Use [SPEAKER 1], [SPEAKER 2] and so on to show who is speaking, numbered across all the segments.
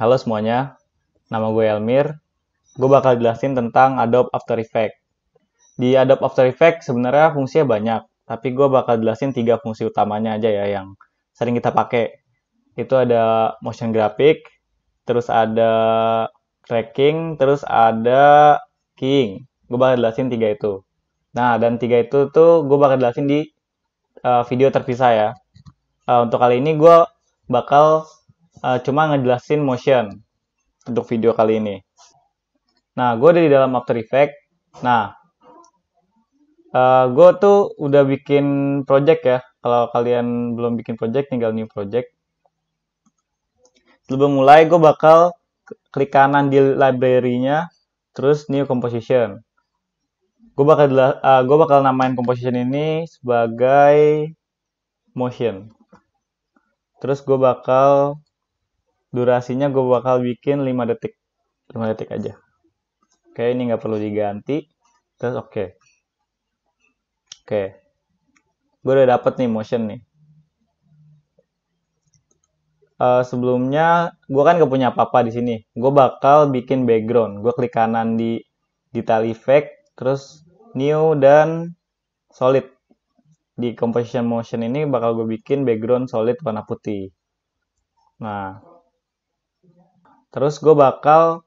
[SPEAKER 1] Halo semuanya, nama gue Elmir. Gue bakal jelasin tentang Adobe After Effects. Di Adobe After Effects sebenarnya fungsinya banyak, tapi gue bakal jelasin tiga fungsi utamanya aja ya yang sering kita pakai. Itu ada motion graphic, terus ada tracking, terus ada keying. Gue bakal jelasin tiga itu. Nah, dan tiga itu tuh gue bakal jelasin di uh, video terpisah ya. Uh, untuk kali ini gue bakal uh, cuma ngejelasin motion untuk video kali ini. Nah, gue udah di dalam After Effects. Nah, uh, eh, gue tuh udah bikin project ya. Kalau kalian belum bikin project, tinggal new project. Sebelum mulai, gue bakal klik kanan di library-nya, terus new composition. Gue bakal uh, eh, gue bakal namain composition ini sebagai motion. Terus gue bakal durasinya gue bakal bikin 5 detik 5 detik aja oke ini nggak perlu diganti terus oke okay. oke gue udah dapet nih motion nih uh, sebelumnya gue kan gak punya apa-apa di sini gue bakal bikin background gue klik kanan di detail effect terus new dan solid di composition motion ini bakal gue bikin background solid warna putih nah Terus gue bakal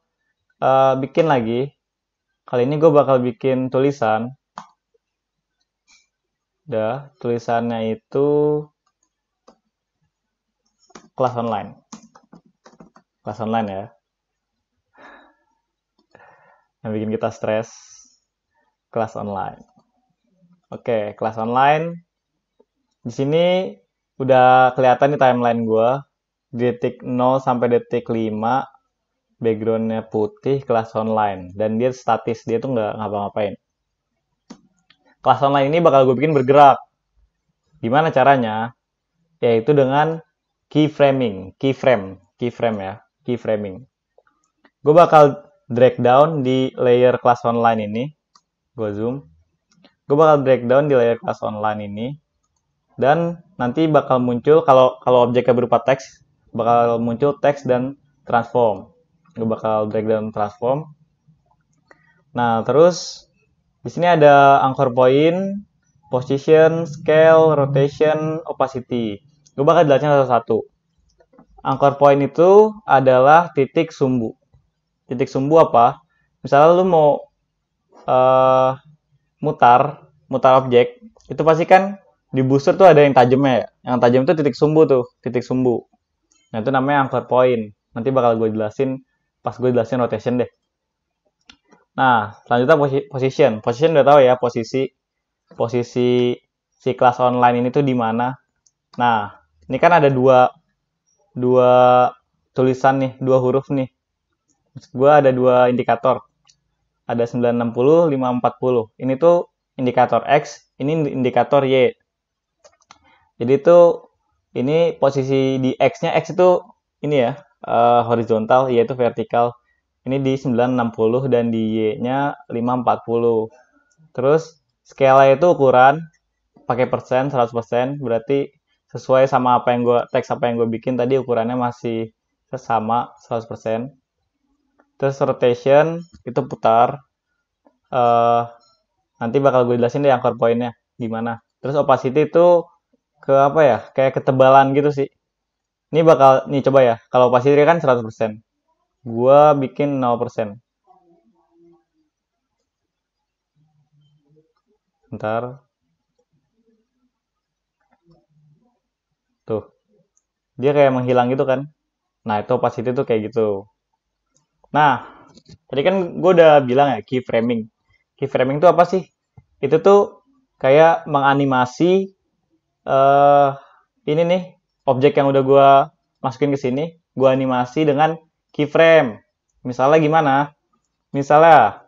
[SPEAKER 1] uh, bikin lagi. Kali ini gue bakal bikin tulisan. Dah, tulisannya itu kelas online. Kelas online ya. Yang bikin kita stres. Kelas online. Oke, kelas online. Di sini udah kelihatan di timeline gue. detik 0 sampai detik 5 backgroundnya putih kelas online dan dia statis dia tuh nggak ngapa-ngapain kelas online ini bakal gue bikin bergerak gimana caranya yaitu dengan keyframing keyframe keyframe ya keyframing gue bakal drag down di layer kelas online ini gue zoom gue bakal drag down di layer kelas online ini dan nanti bakal muncul kalau kalau objeknya berupa teks bakal muncul teks dan transform gue bakal drag breakdown transform. Nah, terus di sini ada anchor point, position, scale, rotation, opacity. Gue bakal jelasin satu-satu. Anchor point itu adalah titik sumbu. Titik sumbu apa? Misalnya lu mau uh, mutar, mutar objek, itu pasti kan di booster tuh ada yang tajamnya ya. Yang tajam itu titik sumbu tuh, titik sumbu. Nah, itu namanya anchor point. Nanti bakal gue jelasin pas gue jelasin rotation deh. Nah, selanjutnya posi position. Position udah tahu ya posisi posisi si kelas online ini tuh di mana. Nah, ini kan ada dua dua tulisan nih, dua huruf nih. gue ada dua indikator. Ada 960, 540. Ini tuh indikator X, ini indikator Y. Jadi tuh ini posisi di X-nya X itu ini ya, uh, horizontal, yaitu vertikal. Ini di 960 dan di Y-nya 540. Terus skala itu ukuran pakai persen 100% berarti sesuai sama apa yang gue teks apa yang gue bikin tadi ukurannya masih sama 100%. Terus rotation itu putar. Uh, nanti bakal gue jelasin deh anchor pointnya gimana. Terus opacity itu ke apa ya? Kayak ketebalan gitu sih ini bakal, nih coba ya. Kalau pasti dia kan 100%. Gua bikin 0%. Ntar. Tuh. Dia kayak menghilang gitu kan. Nah, itu pasti tuh kayak gitu. Nah, tadi kan gue udah bilang ya, keyframing. Keyframing itu apa sih? Itu tuh kayak menganimasi uh, ini nih objek yang udah gue masukin ke sini, gue animasi dengan keyframe. Misalnya gimana? Misalnya,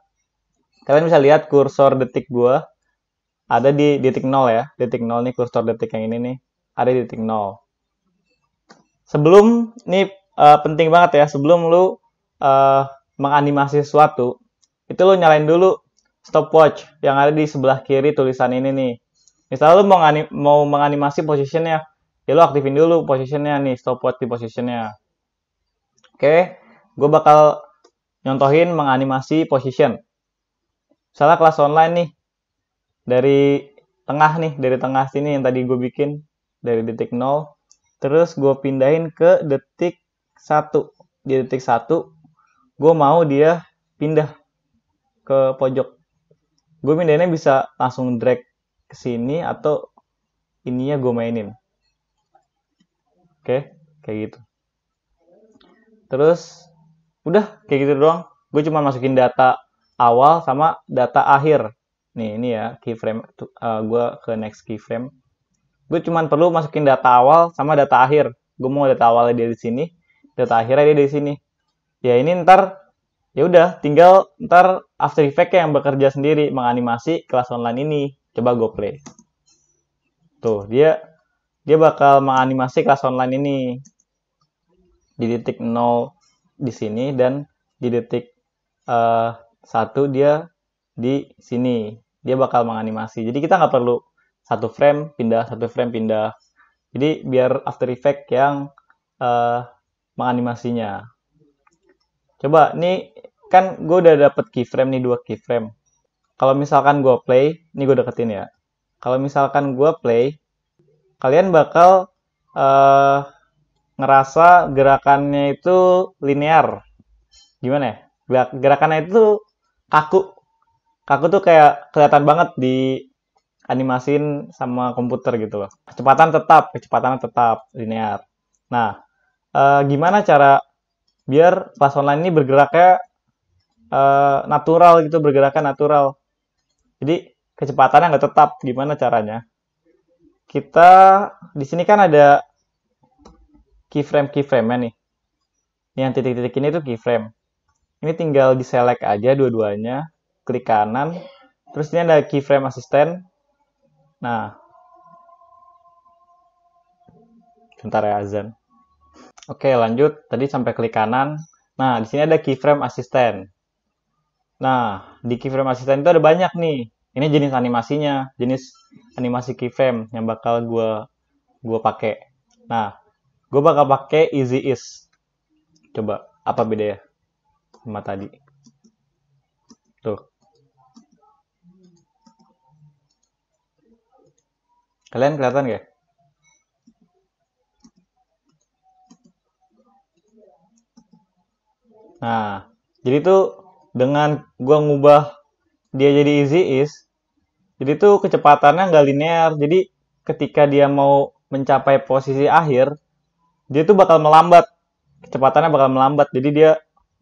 [SPEAKER 1] kalian bisa lihat kursor detik gue ada di detik nol ya. Detik nol nih kursor detik yang ini nih, ada di detik nol. Sebelum, ini uh, penting banget ya, sebelum lu uh, menganimasi sesuatu, itu lu nyalain dulu stopwatch yang ada di sebelah kiri tulisan ini nih. Misalnya lu mau, mau menganimasi positionnya, ya lo aktifin dulu posisinya nih stopwatch di posisinya oke gue bakal nyontohin menganimasi position misalnya kelas online nih dari tengah nih dari tengah sini yang tadi gue bikin dari detik 0 terus gue pindahin ke detik 1 di detik 1 gue mau dia pindah ke pojok gue pindahinnya bisa langsung drag ke sini atau ininya gue mainin Oke, kayak gitu. Terus udah kayak gitu doang. Gue cuma masukin data awal sama data akhir. Nih, ini ya keyframe uh, eh, gue ke next keyframe. Gue cuma perlu masukin data awal sama data akhir. Gue mau data awalnya dia di sini, data akhirnya dia di sini. Ya ini ntar ya udah tinggal ntar After Effects yang bekerja sendiri menganimasi kelas online ini. Coba gue play. Tuh, dia dia bakal menganimasi kelas online ini di detik 0 di sini dan di detik uh, 1 dia di sini dia bakal menganimasi jadi kita nggak perlu satu frame pindah satu frame pindah jadi biar After Effect yang uh, menganimasinya coba ini kan gue udah dapet keyframe nih dua keyframe kalau misalkan gue play ini gue deketin ya kalau misalkan gue play kalian bakal uh, ngerasa gerakannya itu linear. Gimana ya? gerakannya itu kaku. Kaku tuh kayak kelihatan banget di animasin sama komputer gitu loh. Kecepatan tetap, kecepatan tetap linear. Nah, uh, gimana cara biar pas online ini bergeraknya uh, natural gitu, bergeraknya natural. Jadi kecepatannya nggak tetap, gimana caranya? kita di sini kan ada keyframe keyframe-nya nih. yang titik-titik ini tuh keyframe. Ini tinggal di select aja dua-duanya, klik kanan. Terus ini ada keyframe asisten. Nah, bentar ya azan. Oke, lanjut. Tadi sampai klik kanan. Nah, di sini ada keyframe asisten. Nah, di keyframe asisten itu ada banyak nih ini jenis animasinya jenis animasi keyframe yang bakal gue gue pakai nah gue bakal pakai easy is coba apa bedanya sama tadi tuh kalian kelihatan gak nah jadi tuh dengan gue ngubah dia jadi easy is jadi tuh kecepatannya nggak linear jadi ketika dia mau mencapai posisi akhir dia tuh bakal melambat kecepatannya bakal melambat jadi dia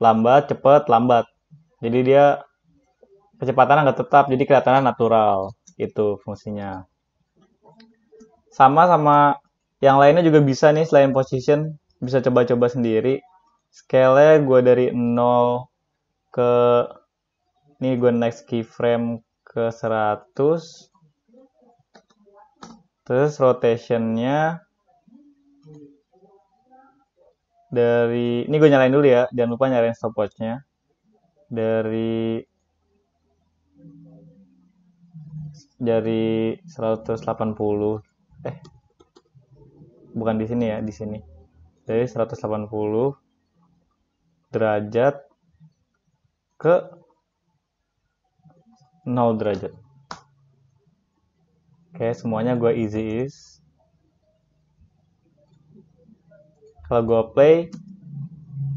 [SPEAKER 1] lambat cepet lambat jadi dia kecepatannya nggak tetap jadi kelihatannya natural itu fungsinya sama sama yang lainnya juga bisa nih selain position bisa coba-coba sendiri scale gue dari 0 ke ini gue next keyframe ke 100. Terus rotationnya dari ini gue nyalain dulu ya jangan lupa nyalain stopwatchnya dari dari 180 eh bukan di sini ya di sini dari 180 derajat ke 0 derajat.
[SPEAKER 2] Oke, semuanya gue
[SPEAKER 1] easy is. Kalau gue play,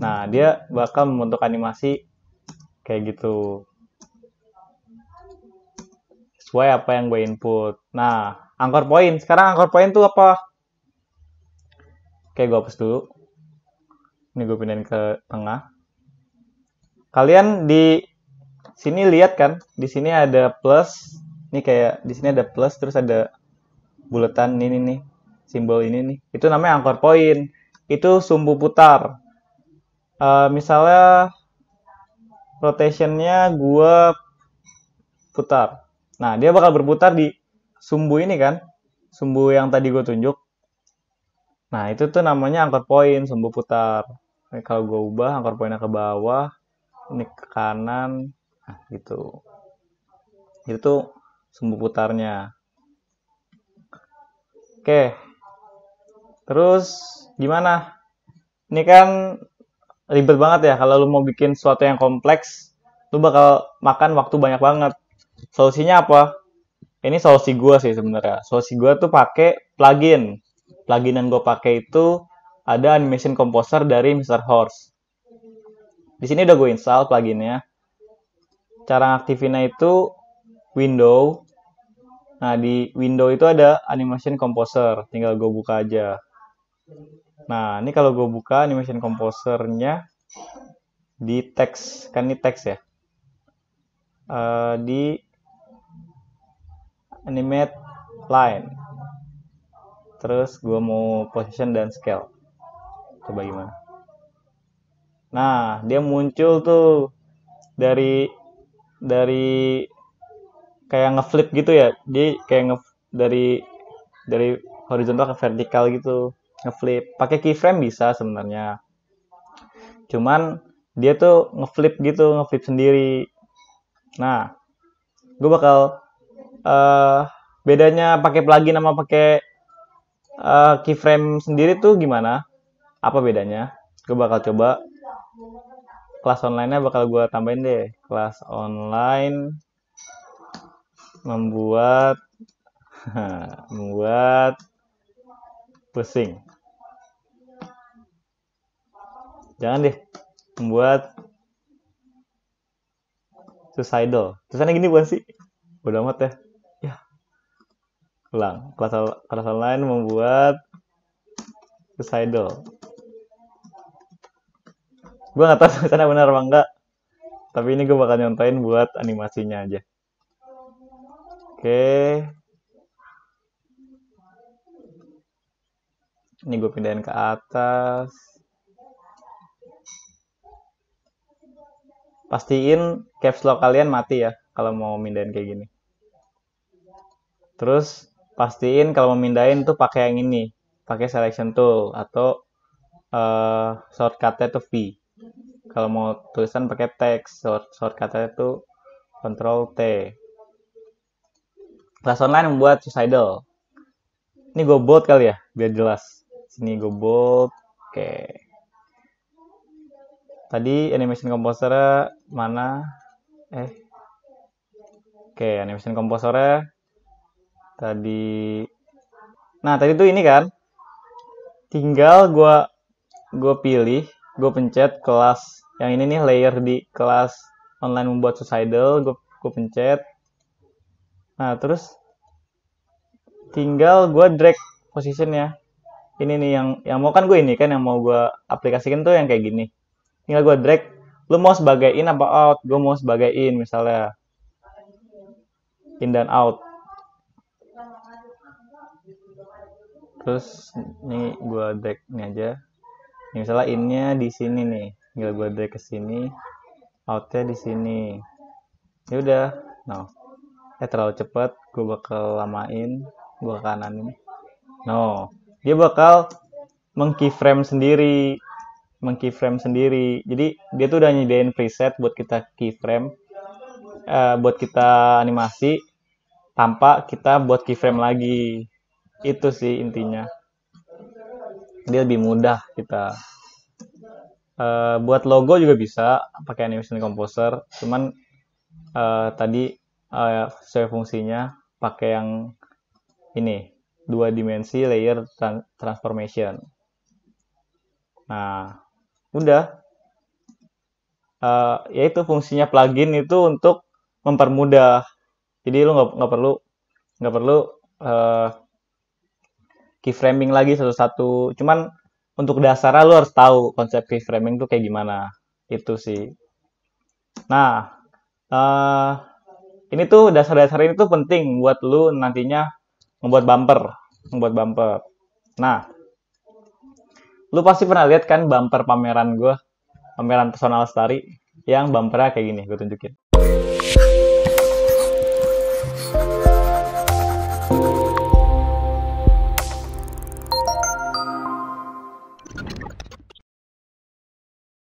[SPEAKER 1] nah dia bakal membentuk animasi kayak gitu. Sesuai apa yang gue input. Nah, angkor point. Sekarang angkor point itu apa? Oke, gue hapus dulu. Ini gue pindahin ke tengah. Kalian di sini lihat kan di sini ada plus ini kayak di sini ada plus terus ada bulatan ini nih simbol ini nih itu namanya angkor point itu sumbu putar uh, misalnya rotationnya gua putar nah dia bakal berputar di sumbu ini kan sumbu yang tadi gue tunjuk nah itu tuh namanya angkor point sumbu putar kalau gue ubah angkor pointnya ke bawah ini ke kanan nah, gitu itu tuh sumbu putarnya oke terus gimana ini kan ribet banget ya kalau lu mau bikin sesuatu yang kompleks lu bakal makan waktu banyak banget solusinya apa ini solusi gue sih sebenarnya solusi gue tuh pakai plugin plugin yang gue pakai itu ada animation composer dari Mr. Horse di sini udah gue install pluginnya cara ngaktifinnya itu window. Nah, di window itu ada animation composer. Tinggal gue buka aja. Nah, ini kalau gue buka animation composernya di text, Kan ini text ya. Uh, di animate line. Terus gue mau position dan scale. Coba gimana. Nah, dia muncul tuh dari dari kayak ngeflip gitu ya dia kayak nge dari dari horizontal ke vertikal gitu ngeflip pakai keyframe bisa sebenarnya cuman dia tuh ngeflip gitu ngeflip sendiri nah gue bakal uh, bedanya pakai plugin sama pakai uh, keyframe sendiri tuh gimana apa bedanya gue bakal coba kelas online-nya bakal gue tambahin deh. Kelas online membuat membuat pusing. Jangan deh, membuat suicidal. Susahnya gini bukan sih? Udah amat ya. Ya. Ulang. Kelas, kelas online membuat suicidal gue gak tau sana benar apa enggak tapi ini gue bakal nyontain buat animasinya aja oke ini gue pindahin ke atas pastiin caps lock kalian mati ya kalau mau mindahin kayak gini terus pastiin kalau mau mindahin tuh pakai yang ini pakai selection tool atau uh, shortcutnya tuh V kalau mau tulisan pakai teks short shortcutnya itu Control T kelas online membuat suicidal ini gue bold kali ya biar jelas sini gue bold oke tadi animation composer mana eh oke animation composer tadi nah tadi tuh ini kan tinggal gue gue pilih gue pencet kelas yang ini nih layer di kelas online membuat suicidal gue pencet nah terus tinggal gue drag positionnya ini nih yang yang mau kan gue ini kan yang mau gue aplikasikan tuh yang kayak gini tinggal gue drag lu mau sebagai in apa out gue mau sebagai in misalnya in dan out terus ini gue drag ini aja ini misalnya innya di sini nih gila gue drag ke sini outnya di sini ya udah no eh terlalu cepet gue bakal lamain gue ke kanan no dia bakal mengkeyframe sendiri mengkeyframe sendiri jadi dia tuh udah nyediain preset buat kita keyframe eh, buat kita animasi tanpa kita buat keyframe lagi itu sih intinya dia lebih mudah kita Uh, buat logo juga bisa pakai animation composer, cuman uh, tadi uh, eh, saya fungsinya pakai yang ini dua dimensi layer tran transformation. Nah, udah. Uh, yaitu fungsinya plugin itu untuk mempermudah. Jadi lu nggak perlu nggak perlu uh, keyframing lagi satu-satu. Cuman untuk dasarnya lu harus tahu konsep keyframing tuh kayak gimana itu sih nah uh, ini tuh dasar-dasar ini tuh penting buat lu nantinya membuat bumper membuat bumper nah lu pasti pernah lihat kan bumper pameran gue pameran personal story yang bumpernya kayak gini gue tunjukin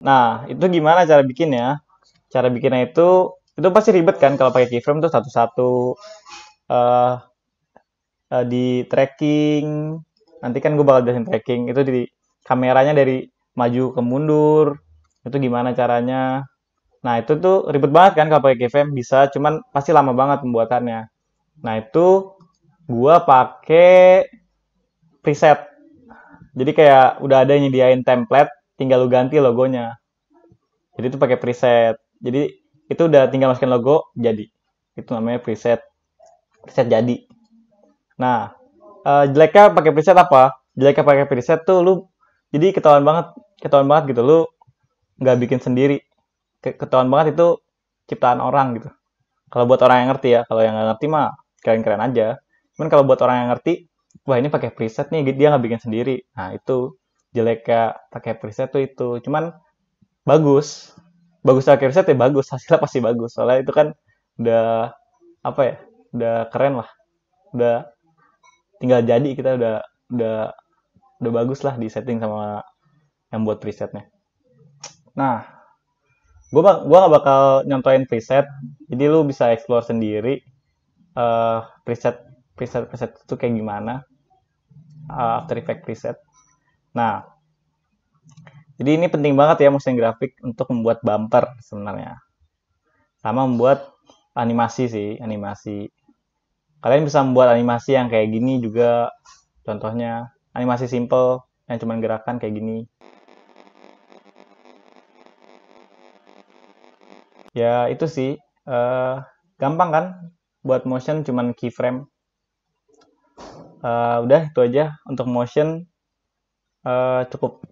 [SPEAKER 1] Nah, itu gimana cara bikinnya? Cara bikinnya itu itu pasti ribet kan kalau pakai keyframe tuh satu-satu uh, uh, di tracking. Nanti kan gue bakal jelasin tracking itu di kameranya dari maju ke mundur. Itu gimana caranya? Nah, itu tuh ribet banget kan kalau pakai keyframe bisa, cuman pasti lama banget pembuatannya. Nah, itu gue pakai preset. Jadi kayak udah ada yang nyediain template tinggal lu ganti logonya jadi itu pakai preset jadi itu udah tinggal masukin logo jadi itu namanya preset preset jadi nah uh, jeleknya pakai preset apa jeleknya pakai preset tuh lu jadi ketahuan banget ketahuan banget gitu lu nggak bikin sendiri ketahuan banget itu ciptaan orang gitu kalau buat orang yang ngerti ya kalau yang nggak ngerti mah keren-keren aja cuman kalau buat orang yang ngerti wah ini pakai preset nih dia nggak bikin sendiri nah itu jeleknya pakai preset tuh itu cuman bagus bagus pakai preset ya bagus hasilnya pasti bagus soalnya itu kan udah apa ya udah keren lah udah tinggal jadi kita udah udah udah bagus lah di setting sama yang buat presetnya nah gue gua gak bakal nyontohin preset jadi lu bisa explore sendiri uh, preset preset preset itu kayak gimana uh, After Effect preset Nah, jadi ini penting banget ya motion grafik untuk membuat bumper sebenarnya. Sama membuat animasi sih, animasi. Kalian bisa membuat animasi yang kayak gini juga. Contohnya animasi simple yang cuma gerakan kayak gini. Ya itu sih, uh, gampang kan buat motion cuma keyframe. Uh, udah itu aja untuk motion uh, cukup